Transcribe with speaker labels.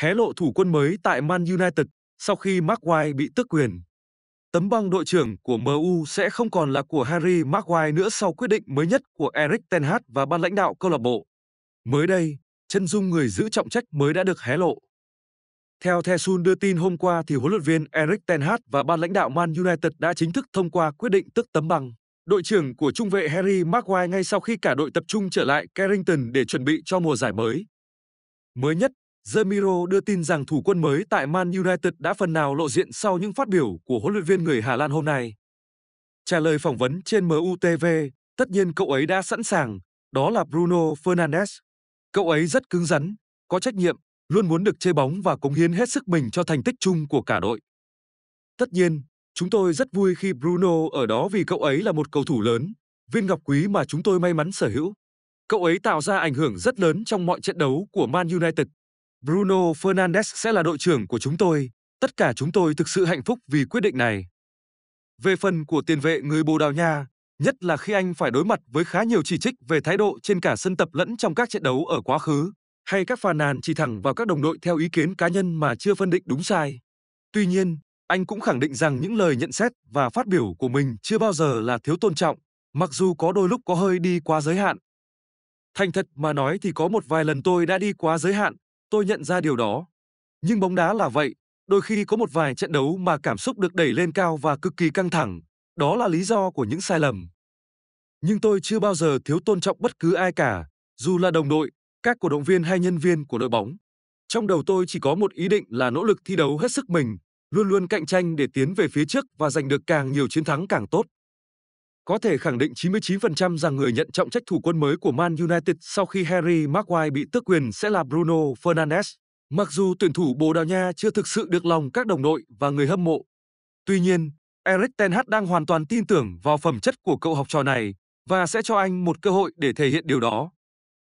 Speaker 1: hé lộ thủ quân mới tại Man United sau khi Maguire bị tước quyền. Tấm băng đội trưởng của MU sẽ không còn là của Harry Maguire nữa sau quyết định mới nhất của Erik ten Hag và ban lãnh đạo câu lạc bộ. Mới đây, chân dung người giữ trọng trách mới đã được hé lộ. Theo The Sun đưa tin hôm qua thì huấn luyện viên Erik ten Hag và ban lãnh đạo Man United đã chính thức thông qua quyết định tước tấm bằng đội trưởng của trung vệ Harry Maguire ngay sau khi cả đội tập trung trở lại Carrington để chuẩn bị cho mùa giải mới. Mới nhất Zemiro đưa tin rằng thủ quân mới tại Man United đã phần nào lộ diện sau những phát biểu của huấn luyện viên người Hà Lan hôm nay. Trả lời phỏng vấn trên MUTV, tất nhiên cậu ấy đã sẵn sàng, đó là Bruno Fernandes. Cậu ấy rất cứng rắn, có trách nhiệm, luôn muốn được chơi bóng và cống hiến hết sức mình cho thành tích chung của cả đội. Tất nhiên, chúng tôi rất vui khi Bruno ở đó vì cậu ấy là một cầu thủ lớn, viên ngọc quý mà chúng tôi may mắn sở hữu. Cậu ấy tạo ra ảnh hưởng rất lớn trong mọi trận đấu của Man United. Bruno Fernandes sẽ là đội trưởng của chúng tôi. Tất cả chúng tôi thực sự hạnh phúc vì quyết định này. Về phần của tiền vệ người Bồ Đào Nha, nhất là khi anh phải đối mặt với khá nhiều chỉ trích về thái độ trên cả sân tập lẫn trong các trận đấu ở quá khứ, hay các phàn nàn chỉ thẳng vào các đồng đội theo ý kiến cá nhân mà chưa phân định đúng sai. Tuy nhiên, anh cũng khẳng định rằng những lời nhận xét và phát biểu của mình chưa bao giờ là thiếu tôn trọng, mặc dù có đôi lúc có hơi đi quá giới hạn. Thành thật mà nói thì có một vài lần tôi đã đi quá giới hạn, Tôi nhận ra điều đó. Nhưng bóng đá là vậy, đôi khi có một vài trận đấu mà cảm xúc được đẩy lên cao và cực kỳ căng thẳng, đó là lý do của những sai lầm. Nhưng tôi chưa bao giờ thiếu tôn trọng bất cứ ai cả, dù là đồng đội, các cổ động viên hay nhân viên của đội bóng. Trong đầu tôi chỉ có một ý định là nỗ lực thi đấu hết sức mình, luôn luôn cạnh tranh để tiến về phía trước và giành được càng nhiều chiến thắng càng tốt. Có thể khẳng định 99% rằng người nhận trọng trách thủ quân mới của Man United sau khi Harry Maguire bị tước quyền sẽ là Bruno Fernandes. Mặc dù tuyển thủ Bồ Đào Nha chưa thực sự được lòng các đồng đội và người hâm mộ. Tuy nhiên, Erik Ten Hag đang hoàn toàn tin tưởng vào phẩm chất của cậu học trò này và sẽ cho anh một cơ hội để thể hiện điều đó.